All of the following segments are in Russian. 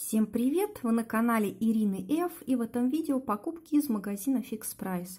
Всем привет! Вы на канале Ирины Ф и в этом видео покупки из магазина Fix Price.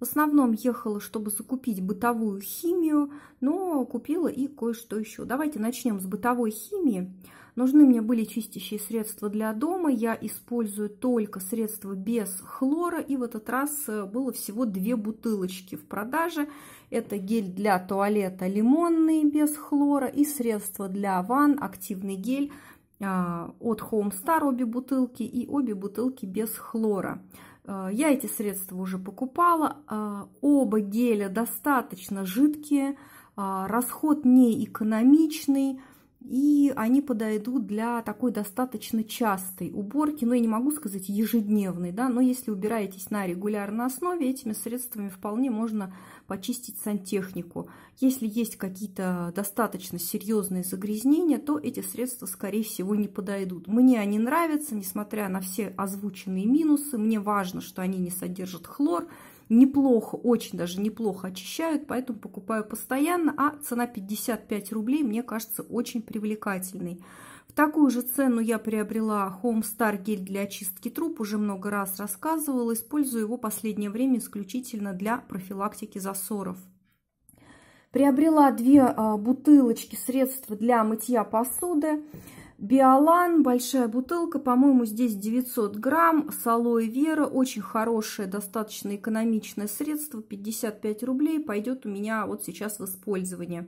В основном ехала, чтобы закупить бытовую химию, но купила и кое-что еще. Давайте начнем с бытовой химии. Нужны мне были чистящие средства для дома. Я использую только средства без хлора. И в этот раз э, было всего две бутылочки в продаже. Это гель для туалета лимонный без хлора и средство для ванн активный гель а, от Homestar обе бутылки и обе бутылки без хлора. А, я эти средства уже покупала. А, оба геля достаточно жидкие, расход не экономичный – и они подойдут для такой достаточно частой уборки, ну, я не могу сказать ежедневной, да, но если убираетесь на регулярной основе, этими средствами вполне можно почистить сантехнику. Если есть какие-то достаточно серьезные загрязнения, то эти средства, скорее всего, не подойдут. Мне они нравятся, несмотря на все озвученные минусы, мне важно, что они не содержат хлор, неплохо, очень даже неплохо очищают, поэтому покупаю постоянно, а цена 55 рублей, мне кажется, очень приятная привлекательный. В такую же цену я приобрела Homestar гель для очистки труб, уже много раз рассказывала, использую его последнее время исключительно для профилактики засоров. Приобрела две а, бутылочки средства для мытья посуды. Биолан, большая бутылка, по-моему, здесь 900 грамм, с алоэ вера, очень хорошее, достаточно экономичное средство, 55 рублей, пойдет у меня вот сейчас в использование.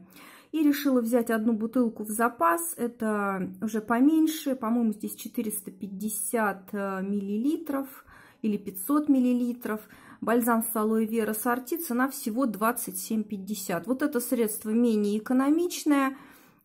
И решила взять одну бутылку в запас, это уже поменьше, по-моему, здесь 450 э, миллилитров или 500 миллилитров. Бальзам с алоэ вера сорти, цена всего 27,50. Вот это средство менее экономичное,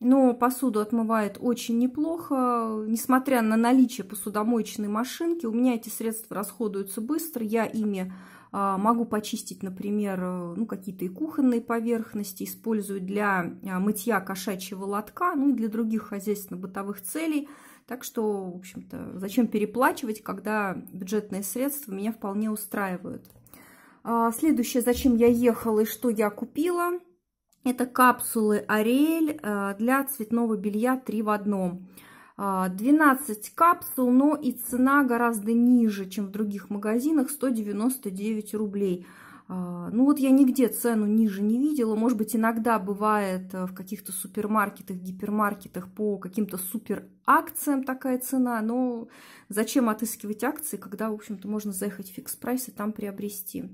но посуду отмывает очень неплохо. Несмотря на наличие посудомоечной машинки, у меня эти средства расходуются быстро. Я ими а, могу почистить, например, э, ну, какие-то и кухонные поверхности, использую для а, мытья кошачьего лотка, ну и для других хозяйственно-бытовых целей. Так что, в общем-то, зачем переплачивать, когда бюджетные средства меня вполне устраивают. А, следующее, зачем я ехала и что я купила – это капсулы Ариэль э, для цветного белья 3 в 1. 12 э, капсул, но и цена гораздо ниже, чем в других магазинах, 199 рублей. Э, ну вот я нигде цену ниже не видела. Может быть, иногда бывает в каких-то супермаркетах, гипермаркетах по каким-то супер акциям такая цена. Но зачем отыскивать акции, когда, в общем-то, можно заехать в фикс-прайс и там приобрести.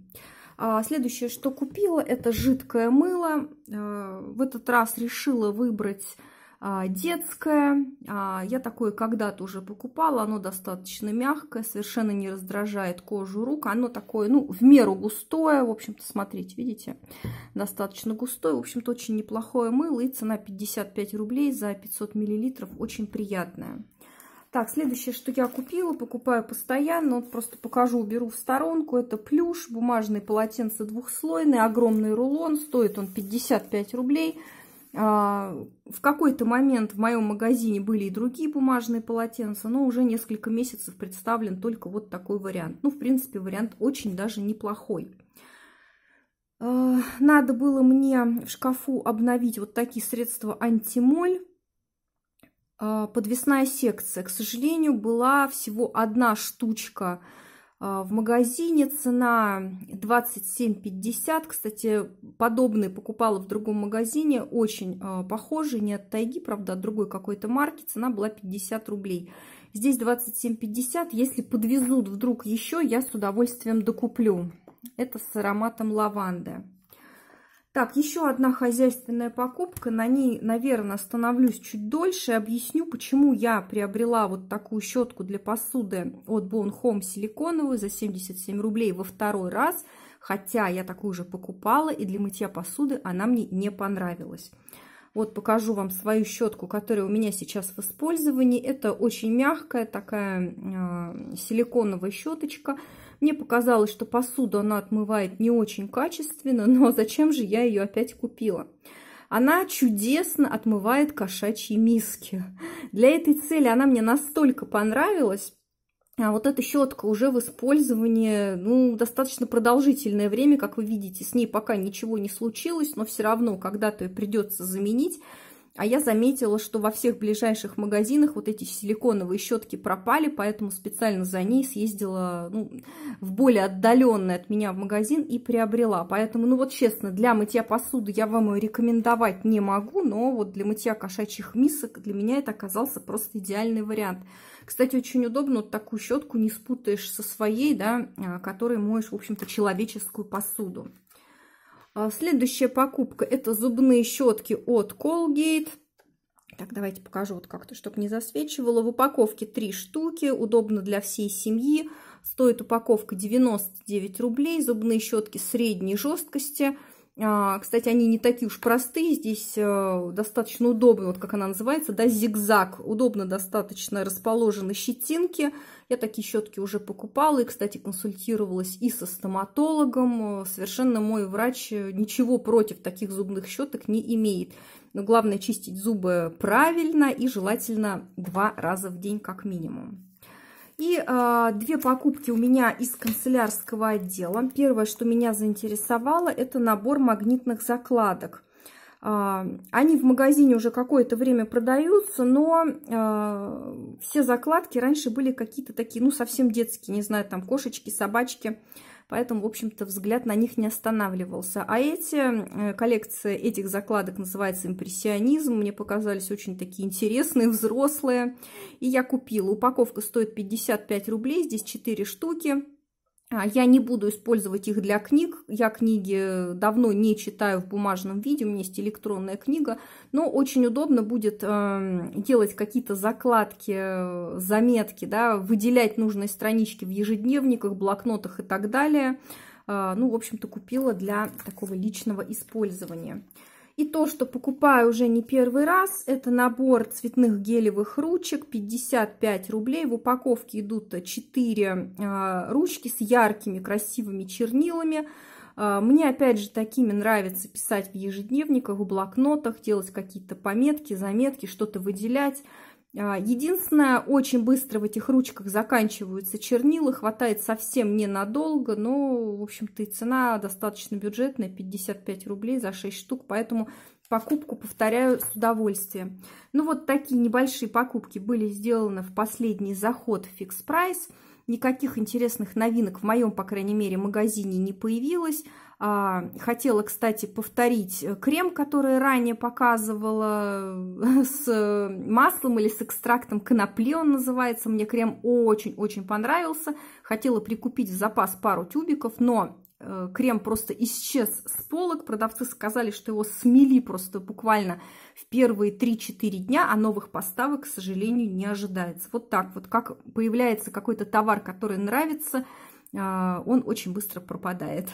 А, следующее, что купила, это жидкое мыло. А, в этот раз решила выбрать а, детское. Я такое когда-то уже покупала. Оно достаточно мягкое, совершенно не раздражает кожу рук. Оно такое, ну, в меру густое. В общем-то, смотрите, видите, достаточно густое. В общем-то, очень неплохое мыло. И цена 55 рублей за 500 миллилитров. Очень приятная. Так, следующее, что я купила, покупаю постоянно, вот просто покажу, уберу в сторонку. Это плюш, бумажные полотенца двухслойные, огромный рулон, стоит он 55 рублей. А, в какой-то момент в моем магазине были и другие бумажные полотенца, но уже несколько месяцев представлен только вот такой вариант. Ну, в принципе, вариант очень даже неплохой. А, надо было мне в шкафу обновить вот такие средства антимоль. А, подвесная секция. К сожалению, была всего одна штучка а, в магазине. Цена 27,50. Кстати, подобный покупала в другом магазине. Очень а, похожий, не от Тайги, правда, от другой какой-то марки. Цена была 50 рублей. Здесь 27,50. Если подвезут вдруг еще, я с удовольствием докуплю. Это с ароматом лаванды. Так, еще одна хозяйственная покупка. На ней, наверное, остановлюсь чуть дольше. Объясню, почему я приобрела вот такую щетку для посуды от Bon Home силиконовую за 77 рублей во второй раз. Хотя я такую же покупала, и для мытья посуды она мне не понравилась. Вот покажу вам свою щетку, которая у меня сейчас в использовании. Это очень мягкая такая э, силиконовая щеточка. Мне показалось, что посуду она отмывает не очень качественно, но зачем же я ее опять купила? Она чудесно отмывает кошачьи миски. Для этой цели она мне настолько понравилась, а вот эта щетка уже в использовании ну, достаточно продолжительное время, как вы видите, с ней пока ничего не случилось, но все равно когда-то придется заменить. А я заметила, что во всех ближайших магазинах вот эти силиконовые щетки пропали, поэтому специально за ней съездила ну, в более отдаленный от меня магазин и приобрела. Поэтому, ну вот честно, для мытья посуды я вам ее рекомендовать не могу, но вот для мытья кошачьих мисок для меня это оказался просто идеальный вариант. Кстати, очень удобно, вот такую щетку не спутаешь со своей, да, а, которой моешь, в общем-то, человеческую посуду. А, следующая покупка это зубные щетки от Colgate. Так, давайте покажу вот как-то, чтобы не засвечивало. В упаковке три штуки, удобно для всей семьи. Стоит упаковка 99 рублей, зубные щетки средней жесткости – а, кстати, они не такие уж простые, здесь э, достаточно удобно, вот как она называется, да, зигзаг. Удобно достаточно расположены щетинки. Я такие щетки уже покупала и, кстати, консультировалась и со стоматологом. Совершенно мой врач э, ничего против таких зубных щеток не имеет. Но главное чистить зубы правильно и желательно два раза в день как минимум. И э, две покупки у меня из канцелярского отдела. Первое, что меня заинтересовало, это набор магнитных закладок. А, они в магазине уже какое-то время продаются, но а, все закладки раньше были какие-то такие, ну, совсем детские, не знаю, там кошечки, собачки. Поэтому, в общем-то, взгляд на них не останавливался. А эти, э, коллекция этих закладок называется импрессионизм. Мне показались очень такие интересные, взрослые. И я купила. Упаковка стоит 55 рублей, здесь 4 штуки. А, я не буду использовать их для книг. Я книги давно не читаю в бумажном виде, у меня есть электронная книга. Но очень удобно будет эм, делать какие-то закладки, э, заметки, да, выделять нужные странички в ежедневниках, блокнотах и так далее. Э, ну, в общем-то, купила для такого личного использования. И то, что покупаю уже не первый раз, это набор цветных гелевых ручек, 55 рублей. В упаковке идут 4 а, ручки с яркими красивыми чернилами. А, мне, опять же, такими нравится писать в ежедневниках, в блокнотах, делать какие-то пометки, заметки, что-то выделять. А, единственное, очень быстро в этих ручках заканчиваются чернила, хватает совсем ненадолго, но, в общем-то, и цена достаточно бюджетная, 55 рублей за 6 штук, поэтому покупку, повторяю, с удовольствием. Ну, вот такие небольшие покупки были сделаны в последний заход в фикс-прайс никаких интересных новинок в моем, по крайней мере, магазине не появилось. А, хотела, кстати, повторить э, крем, который ранее показывала э, с э, маслом или с экстрактом конопли, он называется. Мне крем очень-очень понравился. Хотела прикупить в запас пару тюбиков, но Э, крем просто исчез с полок. Продавцы сказали, что его смели просто буквально в первые 3-4 дня, а новых поставок, к сожалению, не ожидается. Вот так вот, как появляется какой-то товар, который нравится, э, он очень быстро пропадает.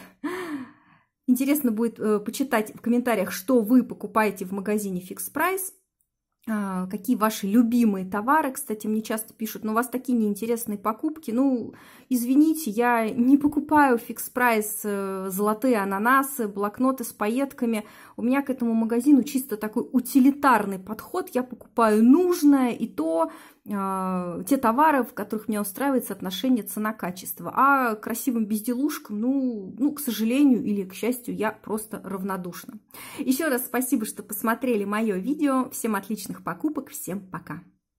Интересно будет э, почитать в комментариях, что вы покупаете в магазине Fix Price. А, какие ваши любимые товары. Кстати, мне часто пишут, но «Ну, у вас такие неинтересные покупки. Ну, извините, я не покупаю фикс-прайс э, золотые ананасы, блокноты с пайетками. У меня к этому магазину чисто такой утилитарный подход. Я покупаю нужное и то, а, те товары, в которых мне устраивается отношение цена-качество. А красивым безделушкам, ну, ну, к сожалению или к счастью, я просто равнодушна. Еще раз спасибо, что посмотрели мое видео. Всем отличных покупок, всем пока!